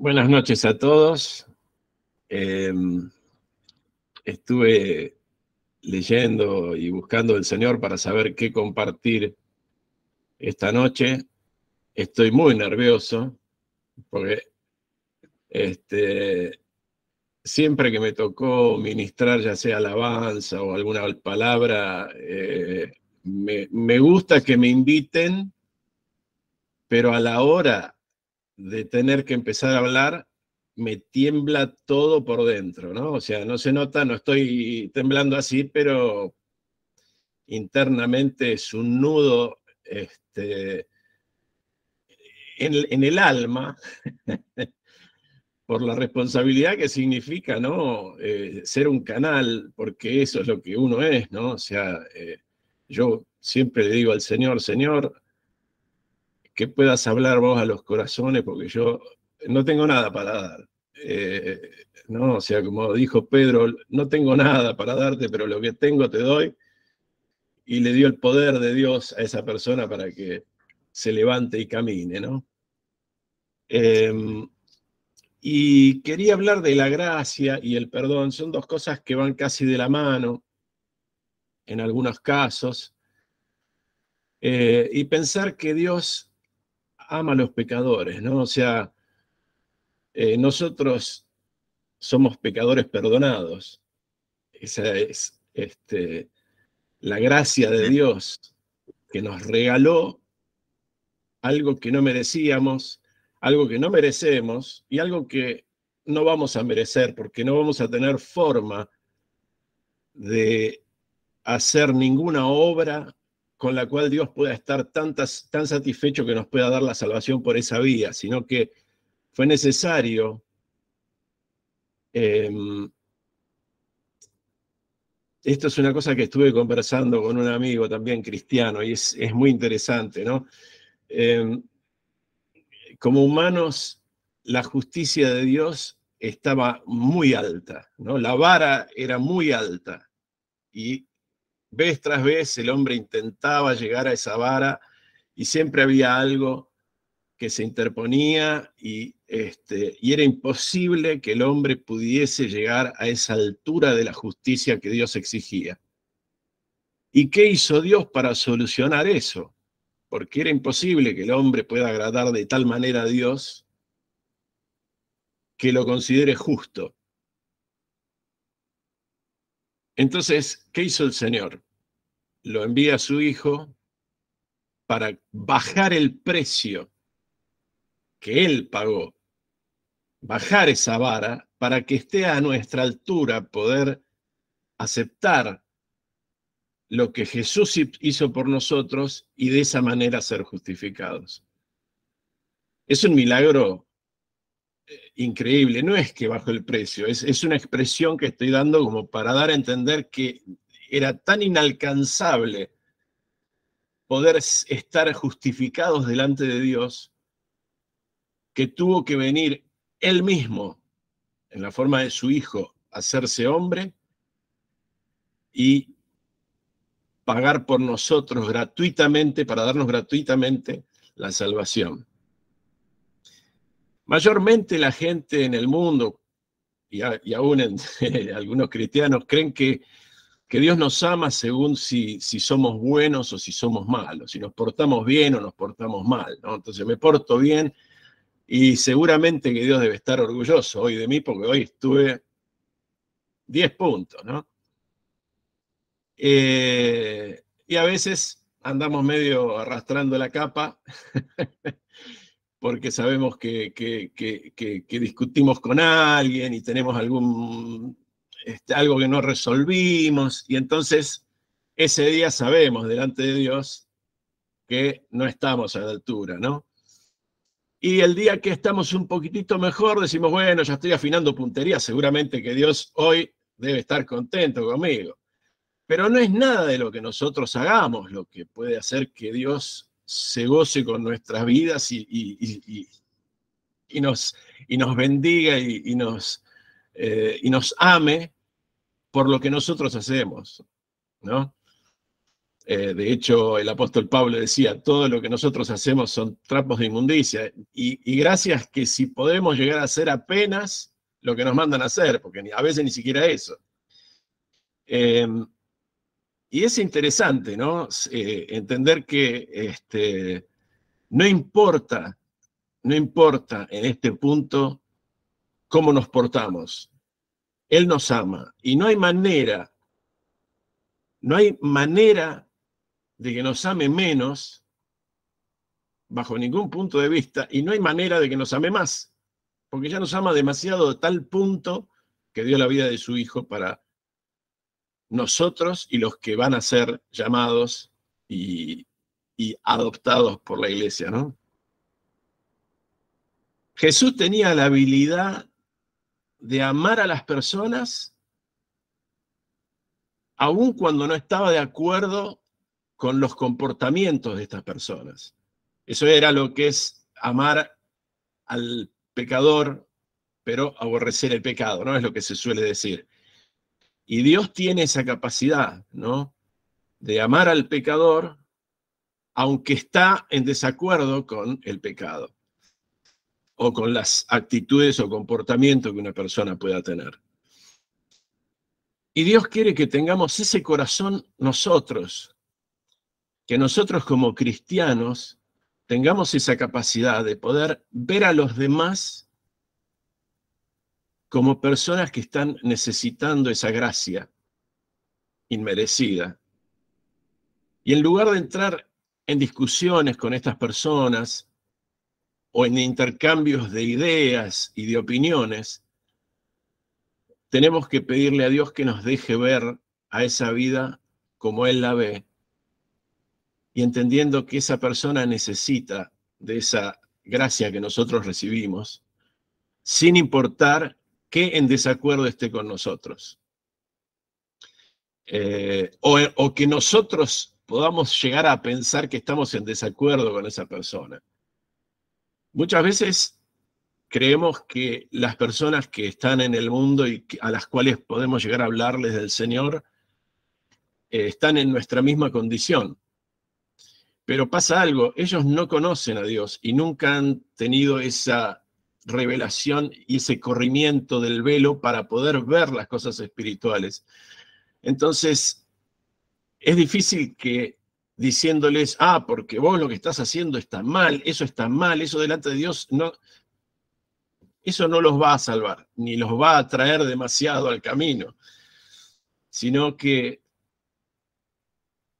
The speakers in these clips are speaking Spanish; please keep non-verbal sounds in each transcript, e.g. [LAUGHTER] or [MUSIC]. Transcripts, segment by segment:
Buenas noches a todos. Em, estuve leyendo y buscando el Señor para saber qué compartir esta noche. Estoy muy nervioso porque este, siempre que me tocó ministrar, ya sea alabanza o alguna palabra, eh, me gusta que me inviten, pero a la hora de tener que empezar a hablar, me tiembla todo por dentro, ¿no? O sea, no se nota, no estoy temblando así, pero internamente es un nudo este, en, el alma [LAUGHS] por la responsabilidad que significa, ¿no? Eh, ser un canal, porque eso es lo que uno es, ¿no? O sea, eh, yo siempre le digo al Señor, Señor, que puedas hablar vos a los corazones, porque yo no tengo nada para dar. Eh, no, o sea, como dijo Pedro, no tengo nada para darte, pero lo que tengo te doy. Y le dio el poder de Dios a esa persona para que se levante y camine, ¿no? Em, y quería hablar de la gracia y el perdón. Son dos cosas que van casi de la mano en algunos casos. Eh, y pensar que Dios ama a los pecadores, ¿no? O sea, eh, nosotros somos pecadores perdonados. Esa es este, la gracia de Dios que nos regaló algo que no merecíamos, algo que no merecemos y algo que no vamos a merecer porque no vamos a tener forma de hacer ninguna obra con la cual Dios pueda estar tan, satisfecho que nos pueda dar la salvación por esa vía, sino que fue necesario em, esto es una cosa que estuve conversando con un amigo también cristiano y es, muy interesante, ¿no? Em, como humanos, la justicia de Dios estaba muy alta, ¿no? La vara era muy alta y Vez tras vez el hombre intentaba llegar a esa vara y siempre había algo que se interponía y, este, y era imposible que el hombre pudiese llegar a esa altura de la justicia que Dios exigía. ¿Y qué hizo Dios para solucionar eso? Porque era imposible que el hombre pueda agradar de tal manera a Dios que lo considere justo. Entonces, ¿qué hizo el Señor? Lo envía a su hijo para bajar el precio que él pagó, bajar esa vara para que esté a nuestra altura poder aceptar lo que Jesús hizo por nosotros y de esa manera ser justificados. Es un milagro increíble. No es que bajo el precio, es, es, una expresión que estoy dando como para dar a entender que era tan inalcanzable poder estar justificados delante de Dios que tuvo que venir él mismo en la forma de su hijo hacerse hombre y pagar por nosotros gratuitamente, para darnos gratuitamente la salvación. Mayormente la gente en el mundo, y, aún en, [LAUGHS] eh, algunos cristianos, creen que, que, Dios nos ama según si, si, somos buenos o si somos malos, si nos portamos bien o nos portamos mal. Entonces me porto bien y seguramente que Dios debe estar orgulloso hoy de mí porque hoy estuve 10 puntos, ¿no? Eh, y a veces andamos medio arrastrando la capa [LAUGHS] porque sabemos que, que, discutimos con alguien y tenemos algún, este, algo que no resolvimos, y entonces ese día sabemos delante de Dios que no estamos a la altura, ¿no? Y el día que estamos un poquitito mejor, decimos, bueno, ya estoy afinando puntería, seguramente que Dios hoy debe estar contento conmigo. Pero no es nada de lo que nosotros hagamos lo que puede hacer que Dios se goce con nuestras vidas y, y, nos, bendiga y, nos, eh, y nos ame por lo que nosotros hacemos, ¿no? Eh, de hecho, el apóstol Pablo decía, todo lo que nosotros hacemos son trapos de inmundicia, y, gracias que si podemos llegar a hacer apenas lo que nos mandan a hacer, porque a veces ni siquiera eso. Em, y es interesante, ¿no? Eh, entender que este, no importa, no importa en este punto cómo nos portamos. Él nos ama y no hay manera, no hay manera de que nos ame menos bajo ningún punto de vista y no hay manera de que nos ame más, porque ya nos ama demasiado de tal punto que dio la vida de su hijo para nosotros y los que van a ser llamados y, adoptados por la iglesia, ¿no? Jesús tenía la habilidad de amar a las personas aun cuando no estaba de acuerdo con los comportamientos de estas personas. Eso era lo que es amar al pecador, pero aborrecer el pecado, ¿no? Es lo que se suele decir. Y Dios tiene esa capacidad, ¿no? De amar al pecador, aunque está en desacuerdo con el pecado o con las actitudes o comportamiento que una persona pueda tener. Y Dios quiere que tengamos ese corazón nosotros, que nosotros como cristianos tengamos esa capacidad de poder ver a los demás como personas que están necesitando esa gracia inmerecida. Y en lugar de entrar en discusiones con estas personas o en intercambios de ideas y de opiniones, tenemos que pedirle a Dios que nos deje ver a esa vida como Él la ve y entendiendo que esa persona necesita de esa gracia que nosotros recibimos, sin importar que en desacuerdo esté con nosotros. Eh, o, que nosotros podamos llegar a pensar que estamos en desacuerdo con esa persona. Muchas veces creemos que las personas que están en el mundo y a las cuales podemos llegar a hablarles del Señor eh, están en nuestra misma condición. Pero pasa algo, ellos no conocen a Dios y nunca han tenido esa revelación y ese corrimiento del velo para poder ver las cosas espirituales. Entonces, es difícil que diciéndoles, ah, porque vos lo que estás haciendo está mal, eso está mal, eso delante de Dios, no, eso no los va a salvar, ni los va a traer demasiado al camino, sino que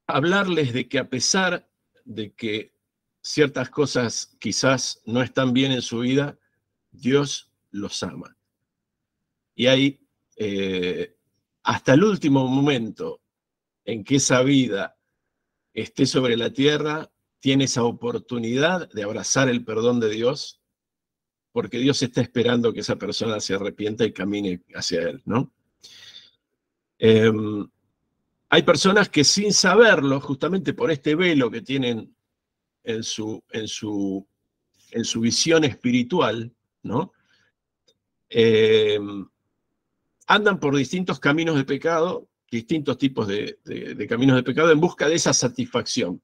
hablarles de que a pesar de que ciertas cosas quizás no están bien en su vida, Dios los ama. Y hay eh, hasta el último momento en que esa vida esté sobre la tierra, tiene esa oportunidad de abrazar el perdón de Dios, porque Dios está esperando que esa persona se arrepienta y camine hacia Él, ¿no? Em, hay personas que sin saberlo, justamente por este velo que tienen en su, en su, en su visión espiritual, ¿no? Em, andan por distintos caminos de pecado, distintos tipos de, caminos de pecado en busca de esa satisfacción.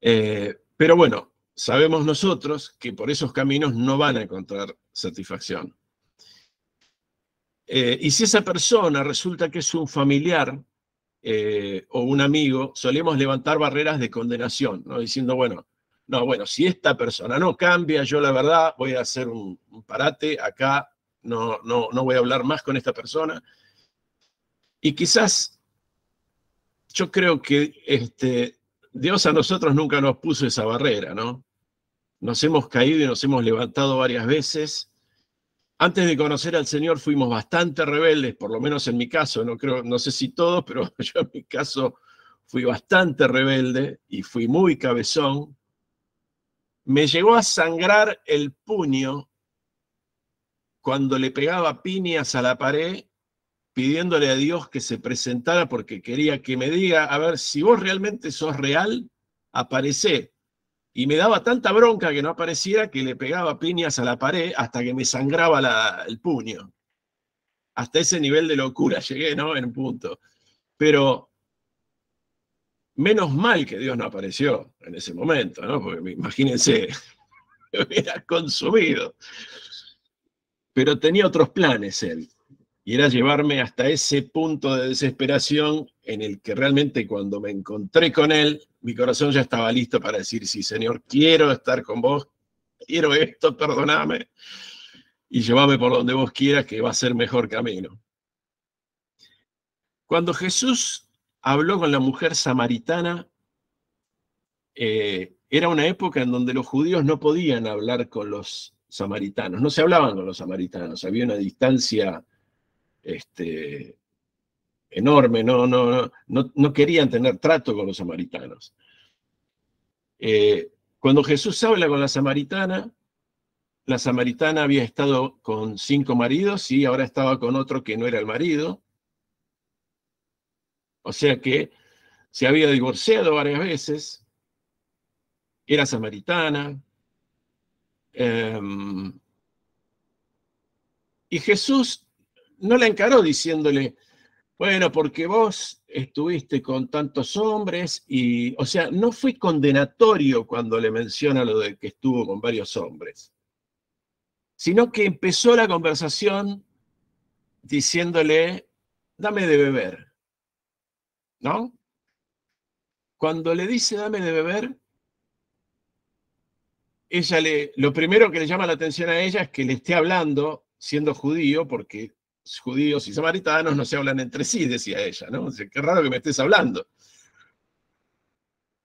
Eh, pero bueno, sabemos nosotros que por esos caminos no van a encontrar satisfacción. Eh, y si esa persona resulta que es un familiar eh, o un amigo, solemos levantar barreras de condenación, ¿no? diciendo, bueno, no, bueno, si esta persona no cambia, yo la verdad voy a hacer un, parate acá, no, no, no voy a hablar más con esta persona. Y quizás yo creo que este, Dios a nosotros nunca nos puso esa barrera, ¿no? Nos hemos caído y nos hemos levantado varias veces. Antes de conocer al Señor fuimos bastante rebeldes, por lo menos en mi caso, no creo, no sé si todos, pero [LAUGHS] yo en mi caso fui bastante rebelde y fui muy cabezón. Me llegó a sangrar el puño cuando le pegaba piñas a la pared pidiéndole a Dios que se presentara porque quería que me diga, a ver, si vos realmente sos real, Aparece Y me daba tanta bronca que no apareciera que le pegaba piñas a la pared hasta que me sangraba el puño. Hasta ese nivel de locura llegué, ¿no? En un punto. Pero Menos mal que Dios no apareció en ese momento, ¿no? Porque imagínense, me [LAUGHS] hubiera consumido. Pero tenía otros planes él, y era llevarme hasta ese punto de desesperación en el que realmente cuando me encontré con él, mi corazón ya estaba listo para decir, sí, Señor, quiero estar con vos, quiero esto, perdoname, y llévame por donde vos quieras, que va a ser mejor camino. Cuando Jesús habló con la mujer samaritana. Eh, era una época en donde los judíos no podían hablar con los samaritanos, no se hablaban con los samaritanos, había una distancia este, enorme, no, no, no, no, querían tener trato con los samaritanos. Eh, cuando Jesús habla con la samaritana, la samaritana había estado con cinco maridos y ahora estaba con otro que no era el marido. O sea que se había divorciado varias veces, era samaritana. Em, y Jesús no la encaró diciéndole, bueno, porque vos estuviste con tantos hombres y, o sea, no fue condenatorio cuando le menciona lo de que estuvo con varios hombres, sino que empezó la conversación diciéndole, dame de beber. ¿No? Cuando le dice dame de beber, ella le, lo primero que le llama la atención a ella es que le esté hablando siendo judío, porque judíos y samaritanos no se hablan entre sí, decía ella, ¿no? qué raro que me estés hablando.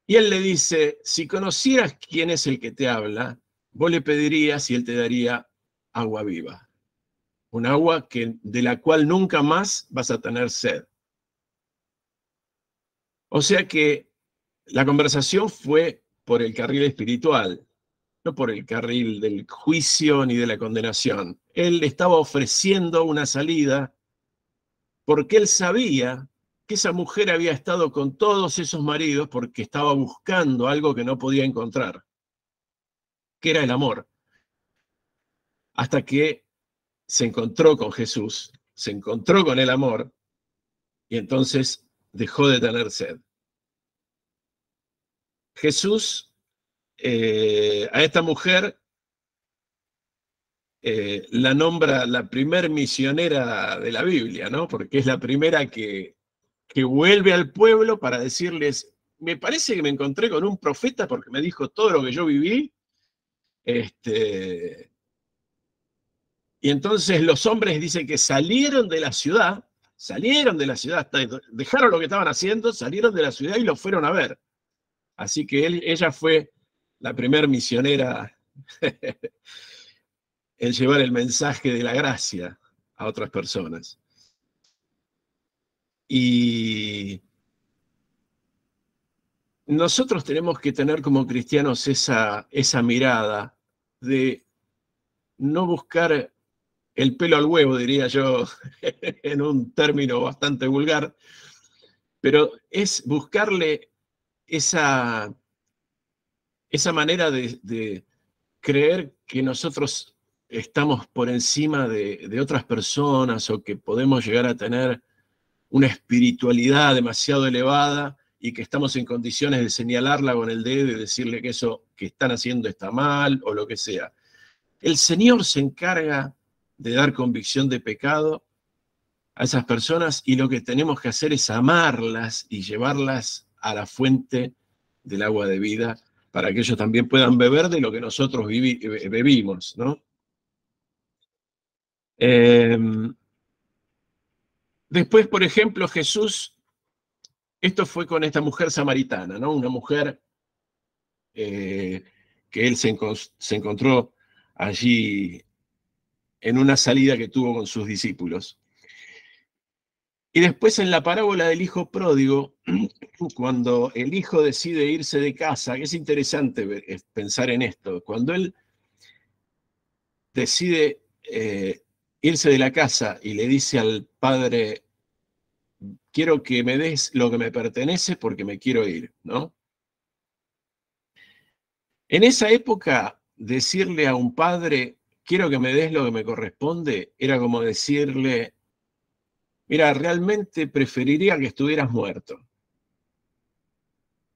Y él le dice, si conocieras quién es el que te habla, vos le pedirías y él te daría agua viva, un agua que, de la cual nunca más vas a tener sed. O sea que la conversación fue por el carril espiritual, no por el carril del juicio ni de la condenación. Él estaba ofreciendo una salida porque él sabía que esa mujer había estado con todos esos maridos porque estaba buscando algo que no podía encontrar, que era el amor. Hasta que se encontró con Jesús, se encontró con el amor y entonces dejó de tener sed. Jesús eh, a esta mujer eh, la nombra la primer misionera de la Biblia, ¿no? Porque es la primera que, vuelve al pueblo para decirles, me parece que me encontré con un profeta porque me dijo todo lo que yo viví. Este, y entonces los hombres dicen que salieron de la ciudad Salieron de la ciudad, dejaron lo que estaban haciendo, salieron de la ciudad y lo fueron a ver. Así que ella fue la primer misionera [LAUGHS] en llevar el mensaje de la gracia a otras personas. Y nosotros tenemos que tener como cristianos esa, esa mirada de no buscar el pelo al huevo, diría yo, [LAUGHS] en un término bastante vulgar, pero es buscarle esa, esa manera de, creer que nosotros estamos por encima de, de, otras personas o que podemos llegar a tener una espiritualidad demasiado elevada y que estamos en condiciones de señalarla con el dedo y decirle que eso que están haciendo está mal o lo que sea. El Señor se encarga de dar convicción de pecado a esas personas y lo que tenemos que hacer es amarlas y llevarlas a la fuente del agua de vida para que ellos también puedan beber de lo que nosotros bebimos, em, después, por ejemplo, Jesús, esto fue con esta mujer samaritana, ¿no? Una mujer eh, que él se, se encontró allí en una salida que tuvo con sus discípulos. Y después en la parábola del hijo pródigo, [CLEARS THROAT] cuando el hijo decide irse de casa, que es interesante pensar en esto, cuando él decide eh, irse de la casa y le dice al padre, quiero que me des lo que me pertenece porque me quiero ir, ¿no? En esa época, decirle a un padre, quiero que me des lo que me corresponde, era como decirle, mira, realmente preferiría que estuvieras muerto,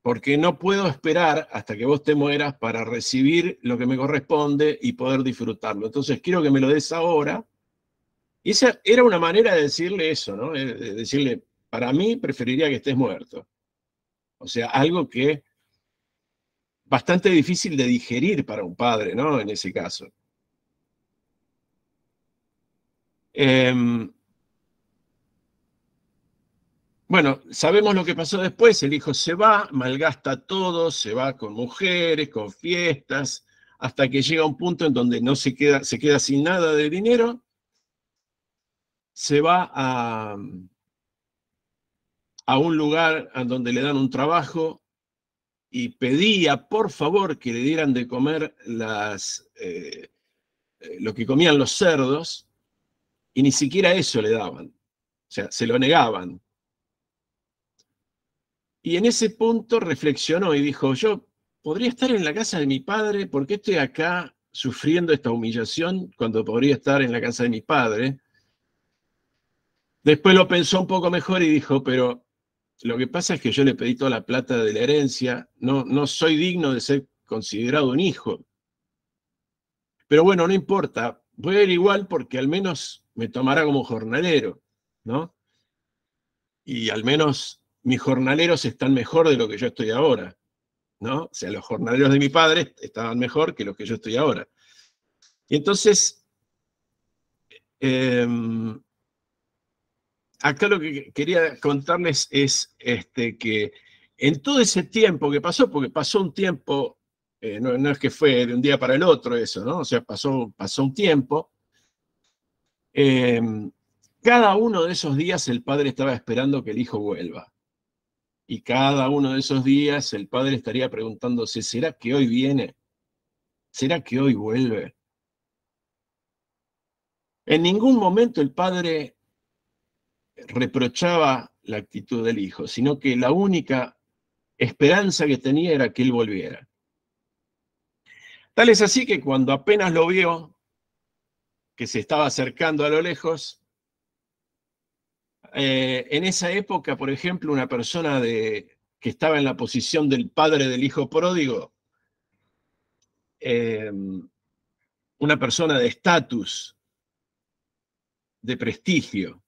porque no puedo esperar hasta que vos te mueras para recibir lo que me corresponde y poder disfrutarlo. Entonces quiero que me lo des ahora. Y esa era una manera de decirle eso, ¿no? Eh, de decirle, para mí preferiría que estés muerto. O sea, algo que bastante difícil de digerir para un padre, ¿no? En ese caso. Em, bueno, sabemos lo que pasó después, el hijo se va, malgasta todo, se va con mujeres, con fiestas, hasta que llega un punto en donde no se queda, se queda sin nada de dinero, se va a, un lugar donde le dan un trabajo y pedía por favor que le dieran de comer las, eh, eh, lo que comían los cerdos, y ni siquiera eso le daban. O sea, se lo negaban. Y en ese punto reflexionó y dijo, yo podría estar en la casa de mi padre, ¿por qué estoy acá sufriendo esta humillación cuando podría estar en la casa de mi padre? Después lo pensó un poco mejor y dijo, pero lo que pasa es que yo le pedí toda la plata de la herencia, no, no soy digno de ser considerado un hijo. Pero bueno, no importa, voy a ir igual porque al menos me tomará como jornalero, ¿no? Y al menos mis jornaleros están mejor de lo que yo estoy ahora, ¿no? O sea, los jornaleros de mi padre estaban mejor que los que yo estoy ahora. Y entonces, em, acá lo que quería contarles es este, que en todo ese tiempo que pasó, porque pasó un tiempo, eh, no, es que fue de un día para el otro eso, ¿no? O sea, pasó, pasó un tiempo, Em, cada uno de esos días el padre estaba esperando que el hijo vuelva. Y cada uno de esos días el padre estaría preguntándose, ¿será que hoy viene? ¿Será que hoy vuelve? En ningún momento el padre reprochaba la actitud del hijo, sino que la única esperanza que tenía era que él volviera. Tal es así que cuando apenas lo vio, que se estaba acercando a lo lejos. Eh, en esa época, por ejemplo, una persona de, que estaba en la posición del padre del hijo pródigo, em, una persona de estatus, de prestigio,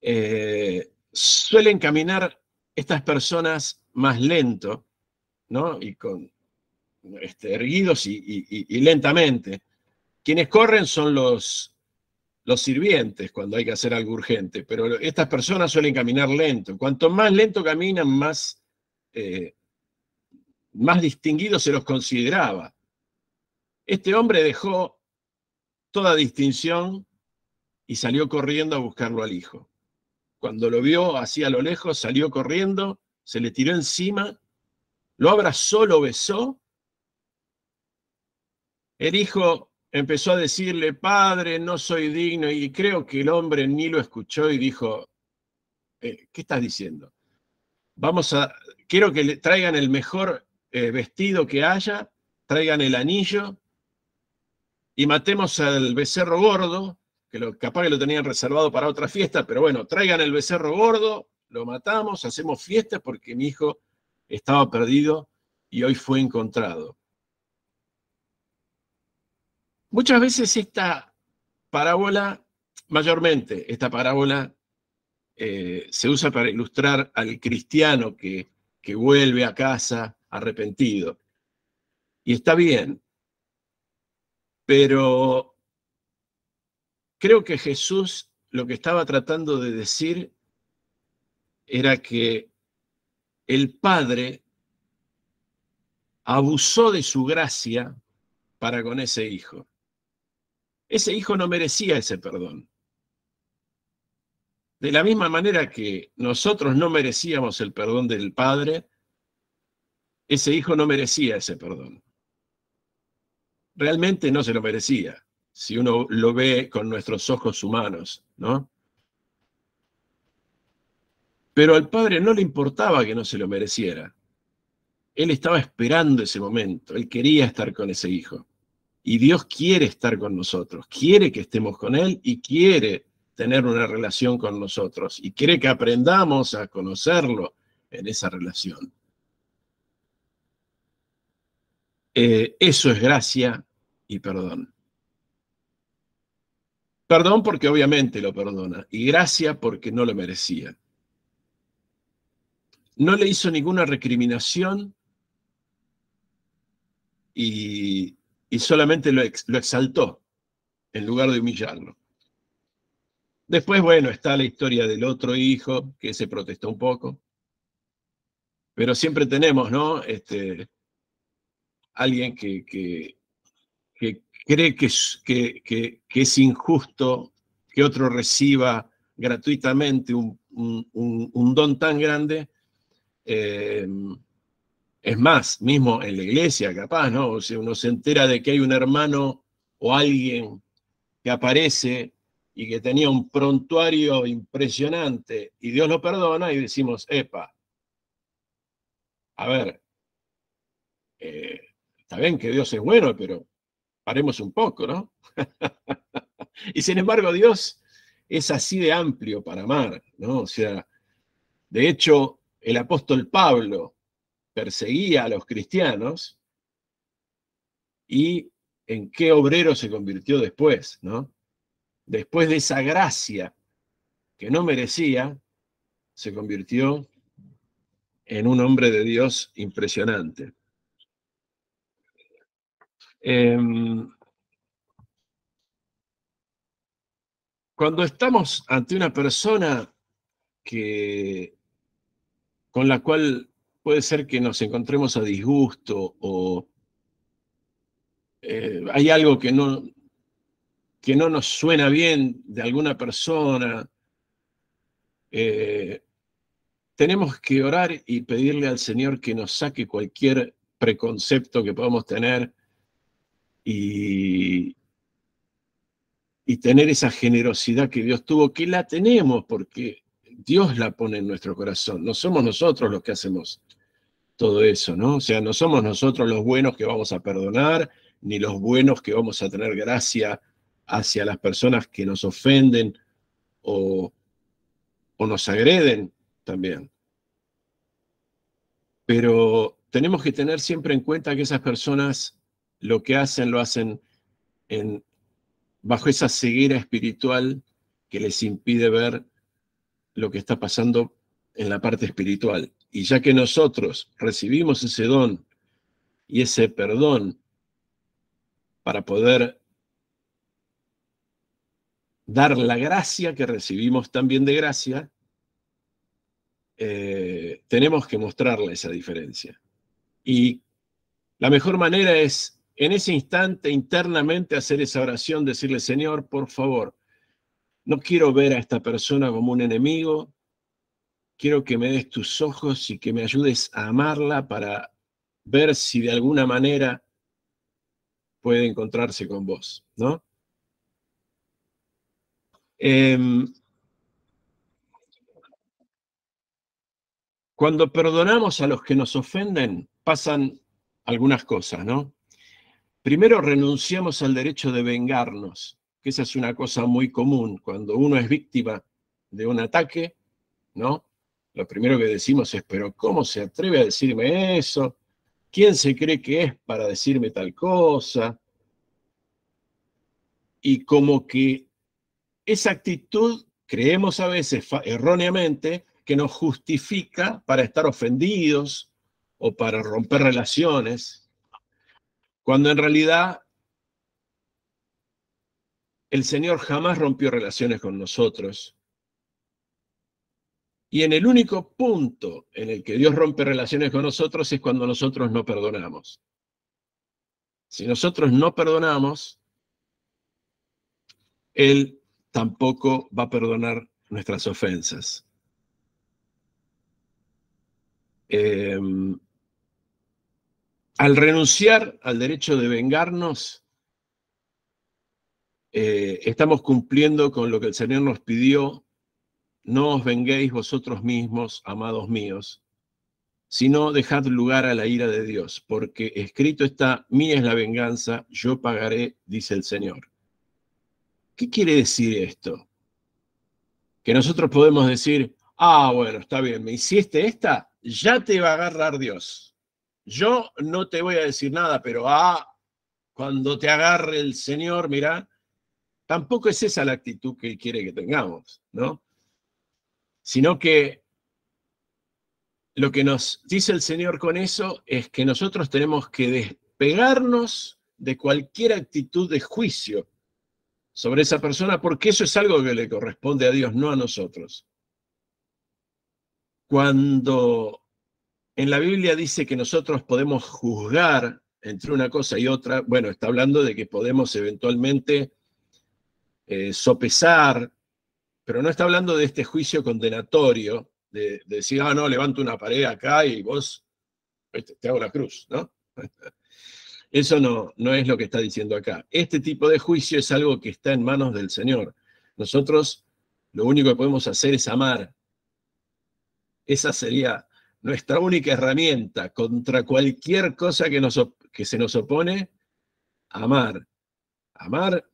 eh, suelen caminar estas personas más lento, ¿no? Y con este, erguidos y lentamente. Quienes corren son los, los sirvientes cuando hay que hacer algo urgente, pero estas personas suelen caminar lento. Cuanto más lento caminan, más, eh, más distinguidos se los consideraba. Este hombre dejó toda distinción y salió corriendo a buscarlo al hijo. Cuando lo vio así a lo lejos, salió corriendo, se le tiró encima, lo abrazó, lo besó. El hijo empezó a decirle, Padre, no soy digno, y creo que el hombre ni lo escuchó y dijo, eh, ¿qué estás diciendo? Vamos a, quiero que le traigan el mejor eh, vestido que haya, traigan el anillo y matemos al becerro gordo, que lo, capaz que lo tenían reservado para otra fiesta, pero bueno, traigan el becerro gordo, lo matamos, hacemos fiesta porque mi hijo estaba perdido y hoy fue encontrado. Muchas veces esta parábola, mayormente esta parábola, eh, se usa para ilustrar al cristiano que, que vuelve a casa arrepentido. Y está bien, pero creo que Jesús lo que estaba tratando de decir era que el Padre abusó de su gracia para con ese hijo. Ese hijo no merecía ese perdón. De la misma manera que nosotros no merecíamos el perdón del Padre, ese hijo no merecía ese perdón. Realmente no se lo merecía, si uno lo ve con nuestros ojos humanos, ¿no? Pero al Padre no le importaba que no se lo mereciera. Él estaba esperando ese momento, él quería estar con ese hijo. Y Dios quiere estar con nosotros, quiere que estemos con Él y quiere tener una relación con nosotros y quiere que aprendamos a conocerlo en esa relación. Eh, eso es gracia y perdón. Perdón porque obviamente lo perdona y gracia porque no lo merecía. No le hizo ninguna recriminación y y solamente lo, exaltó en lugar de humillarlo. Después, bueno, está la historia del otro hijo, que se protestó un poco. Pero siempre tenemos, ¿no? Este, alguien que, que, cree que, que, es injusto que otro reciba gratuitamente un, un, don tan grande. Eh, es más, mismo en la iglesia, capaz, ¿no? O sea, uno se entera de que hay un hermano o alguien que aparece y que tenía un prontuario impresionante y Dios lo perdona y decimos, epa, a ver, eh, está bien que Dios es bueno, pero paremos un poco, ¿no? [LAUGHS] y sin embargo Dios es así de amplio para amar, ¿no? O sea, de hecho, el apóstol Pablo, perseguía a los cristianos y en qué obrero se convirtió después, ¿no? Después de esa gracia que no merecía, se convirtió en un hombre de Dios impresionante. Em, cuando estamos ante una persona que, con la cual puede ser que nos encontremos a disgusto o eh, hay algo que no, que no nos suena bien de alguna persona. Eh, tenemos que orar y pedirle al Señor que nos saque cualquier preconcepto que podamos tener y, y tener esa generosidad que Dios tuvo, que la tenemos porque Dios la pone en nuestro corazón, no somos nosotros los que hacemos todo eso, ¿no? O sea, no somos nosotros los buenos que vamos a perdonar, ni los buenos que vamos a tener gracia hacia las personas que nos ofenden o, nos agreden también. Pero tenemos que tener siempre en cuenta que esas personas lo que hacen lo hacen bajo esa ceguera espiritual que les impide ver lo que está pasando en la parte espiritual. Y ya que nosotros recibimos ese don y ese perdón para poder dar la gracia que recibimos también de gracia, eh, tenemos que mostrarle esa diferencia. Y la mejor manera es en ese instante internamente hacer esa oración, decirle, Señor, por favor, no quiero ver a esta persona como un enemigo, quiero que me des tus ojos y que me ayudes a amarla para ver si de alguna manera puede encontrarse con vos, ¿no? Em, cuando perdonamos a los que nos ofenden, pasan algunas cosas, ¿no? Primero renunciamos al derecho de vengarnos, que esa es una cosa muy común. Cuando uno es víctima de un ataque, ¿no? lo primero que decimos es, pero ¿cómo se atreve a decirme eso? ¿Quién se cree que es para decirme tal cosa? Y como que esa actitud, creemos a veces erróneamente, que nos justifica para estar ofendidos o para romper relaciones, cuando en realidad el Señor jamás rompió relaciones con nosotros y en el único punto en el que Dios rompe relaciones con nosotros es cuando nosotros no perdonamos. Si nosotros no perdonamos, Él tampoco va a perdonar nuestras ofensas. Em, al renunciar al derecho de vengarnos, eh, estamos cumpliendo con lo que el Señor nos pidió no os venguéis vosotros mismos, amados míos, sino dejad lugar a la ira de Dios, porque escrito está, mía es la venganza, yo pagaré, dice el Señor. ¿Qué quiere decir esto? Que nosotros podemos decir, ah, bueno, está bien, me hiciste esta, ya te va a agarrar Dios. Yo no te voy a decir nada, pero ah, cuando te agarre el Señor, mira, tampoco es esa la actitud que quiere que tengamos, ¿no? sino que lo que nos dice el Señor con eso es que nosotros tenemos que despegarnos de cualquier actitud de juicio sobre esa persona, porque eso es algo que le corresponde a Dios, no a nosotros. Cuando en la Biblia dice que nosotros podemos juzgar entre una cosa y otra, bueno, está hablando de que podemos eventualmente eh, sopesar pero no está hablando de este juicio condenatorio, de, decir, ah, no, levanto una pared acá y vos este, te hago la cruz, ¿no? [LAUGHS] Eso no, no es lo que está diciendo acá. Este tipo de juicio es algo que está en manos del Señor. Nosotros lo único que podemos hacer es amar. Esa sería nuestra única herramienta contra cualquier cosa que, nos, que se nos opone, amar. Amar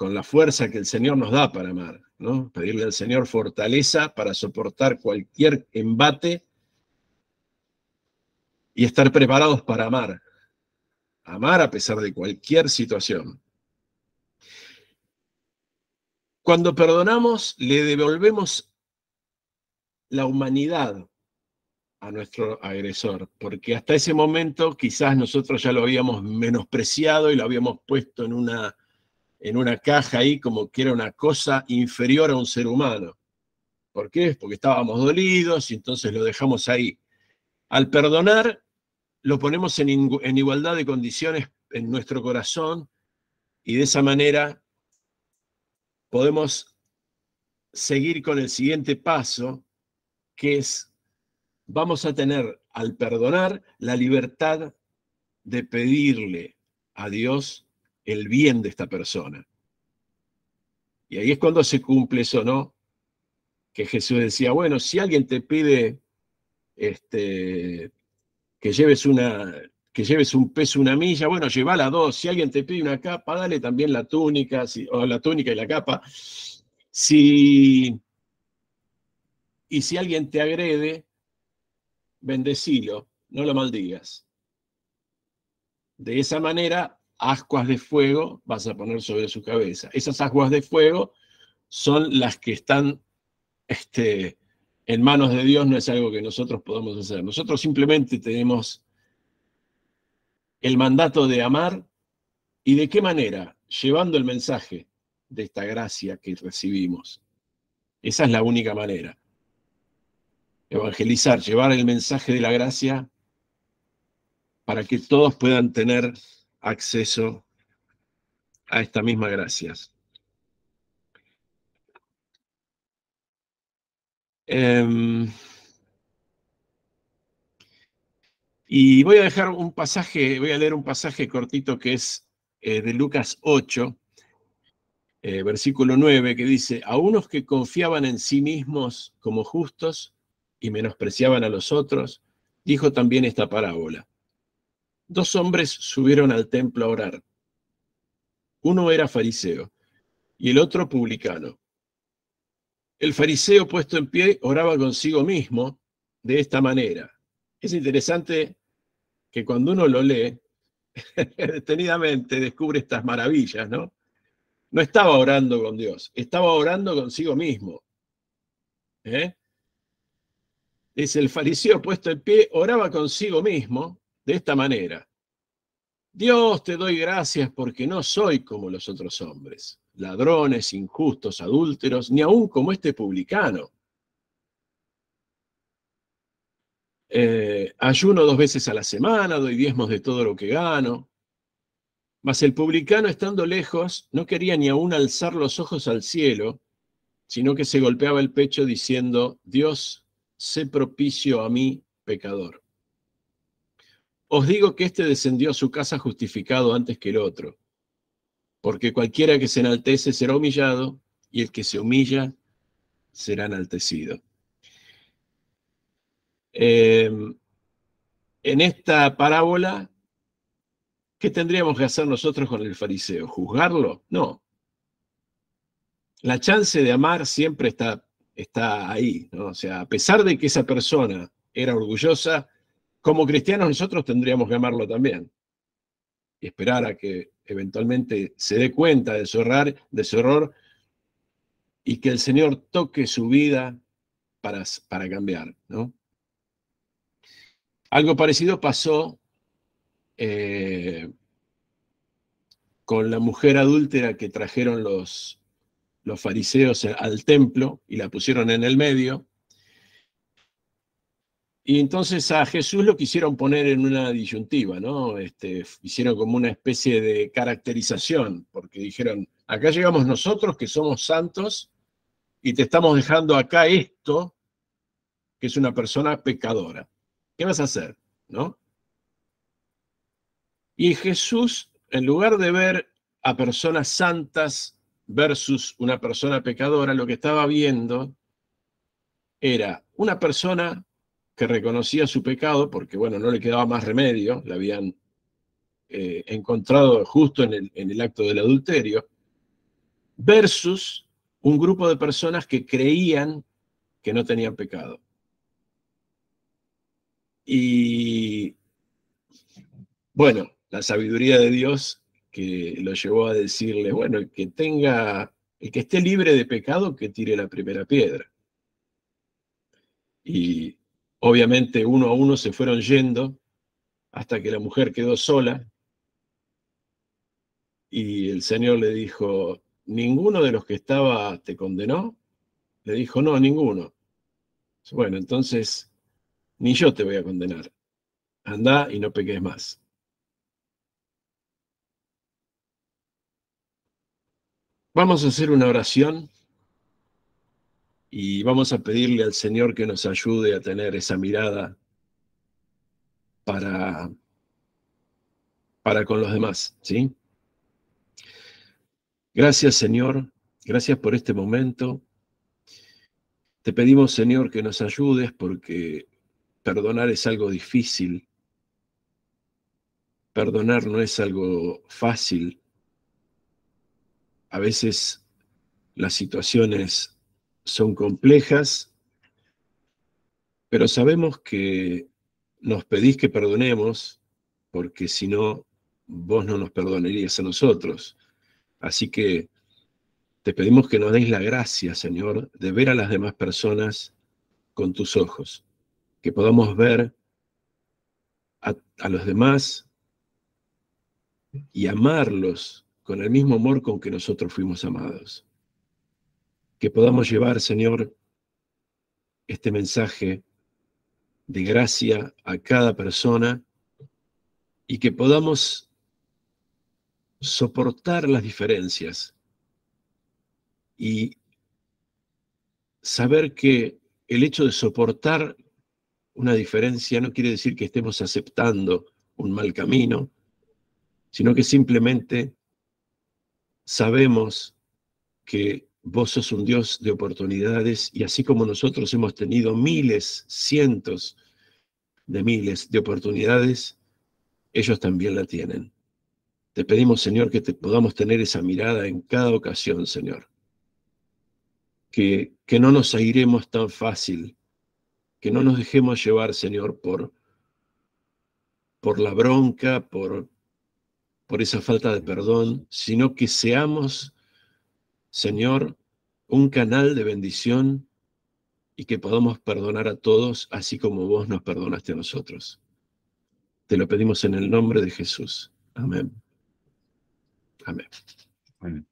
con la fuerza que el Señor nos da para amar, ¿no? Pedirle al Señor fortaleza para soportar cualquier embate y estar preparados para amar. Amar a pesar de cualquier situación. Cuando perdonamos, le devolvemos la humanidad a nuestro agresor, porque hasta ese momento quizás nosotros ya lo habíamos menospreciado y lo habíamos puesto en una en una caja ahí como que era una cosa inferior a un ser humano. ¿Por qué? Porque estábamos dolidos y entonces lo dejamos ahí. Al perdonar, lo ponemos en, en igualdad de condiciones en nuestro corazón y de esa manera podemos seguir con el siguiente paso, que es, vamos a tener al perdonar la libertad de pedirle a Dios el bien de esta persona. Y ahí es cuando se cumple eso, ¿no? Que Jesús decía, bueno, si alguien te pide este, que lleves una, que lleves un peso una milla, bueno, llévala dos. Si alguien te pide una capa, dale también la túnica, si, o la túnica y la capa. Si, y si alguien te agrede, bendecilo, no lo maldigas. De esa manera ascuas de fuego vas a poner sobre su cabeza. Esas ascuas de fuego son las que están este, en manos de Dios, no es algo que nosotros podamos hacer. Nosotros simplemente tenemos el mandato de amar y de qué manera, llevando el mensaje de esta gracia que recibimos. Esa es la única manera. Evangelizar, llevar el mensaje de la gracia para que todos puedan tener acceso a esta misma gracia. Em, y voy a dejar un pasaje, voy a leer un pasaje cortito que es eh, de Lucas 8, eh, versículo 9, que dice, a unos que confiaban en sí mismos como justos y menospreciaban a los otros, dijo también esta parábola. Dos hombres subieron al templo a orar. Uno era fariseo y el otro publicano. El fariseo puesto en pie oraba consigo mismo de esta manera. Es interesante que cuando uno lo lee [LAUGHS] detenidamente descubre estas maravillas, ¿no? No estaba orando con Dios, estaba orando consigo mismo. ¿Eh? Es el fariseo puesto en pie, oraba consigo mismo de esta manera. Dios te doy gracias porque no soy como los otros hombres, ladrones, injustos, adúlteros, ni aún como este publicano. Eh, ayuno dos veces a la semana, doy diezmos de todo lo que gano. Mas el publicano, estando lejos, no quería ni aun alzar los ojos al cielo, sino que se golpeaba el pecho diciendo, Dios, sé propicio a mí, pecador. Os digo que éste descendió a su casa justificado antes que el otro, porque cualquiera que se enaltece será humillado, y el que se humilla será enaltecido. Em, en esta parábola, ¿qué tendríamos que hacer nosotros con el fariseo? ¿Juzgarlo? No. La chance de amar siempre está, está ahí, O sea, a pesar de que esa persona era orgullosa, como cristianos nosotros tendríamos que amarlo también y esperar a que eventualmente se dé cuenta de su error, de su y que el Señor toque su vida para, para cambiar. Algo parecido pasó eh, con la mujer adúltera que trajeron los, los fariseos al templo y la pusieron en el medio y entonces a Jesús lo quisieron poner en una disyuntiva, ¿no? Este, hicieron como una especie de caracterización, porque dijeron, acá llegamos nosotros que somos santos y te estamos dejando acá esto, que es una persona pecadora. ¿Qué vas a hacer? ¿No? Y Jesús, en lugar de ver a personas santas versus una persona pecadora, lo que estaba viendo era una persona que reconocía su pecado porque, bueno, no le quedaba más remedio, le habían eh, encontrado justo en el, en el acto del adulterio, versus un grupo de personas que creían que no tenían pecado. Y bueno, la sabiduría de Dios que lo llevó a decirle, bueno, el que tenga, el que esté libre de pecado, que tire la primera piedra. Y Obviamente uno a uno se fueron yendo hasta que la mujer quedó sola y el Señor le dijo, ¿ninguno de los que estaba te condenó? Le dijo, no, ninguno. Bueno, entonces, ni yo te voy a condenar. Anda y no peques más. Vamos a hacer una oración y vamos a pedirle al Señor que nos ayude a tener esa mirada para, para con los demás, ¿sí? Gracias, Señor. Gracias por este momento. Te pedimos, Señor, que nos ayudes porque perdonar es algo difícil. Perdonar no es algo fácil. A veces las situaciones son complejas, pero sabemos que nos pedís que perdonemos, porque si no, vos no nos perdonarías a nosotros. Así que te pedimos que nos deis la gracia, Señor, de ver a las demás personas con tus ojos, que podamos ver a los demás y amarlos con el mismo amor con que nosotros fuimos amados que podamos llevar, Señor, este mensaje de gracia a cada persona y que podamos soportar las diferencias y saber que el hecho de soportar una diferencia no quiere decir que estemos aceptando un mal camino, sino que simplemente sabemos que Vos sos un Dios de oportunidades y así como nosotros hemos tenido miles, cientos de miles de oportunidades, ellos también la tienen. Te pedimos, Señor, que te podamos tener esa mirada en cada ocasión, Señor. Que, que no nos airemos tan fácil, que no nos dejemos llevar, Señor, por, por la bronca, por, por esa falta de perdón, sino que seamos Señor, un canal de bendición y que podamos perdonar a todos así como vos nos perdonaste a nosotros. Te lo pedimos en el nombre de Jesús. Amén. Amén. Amén.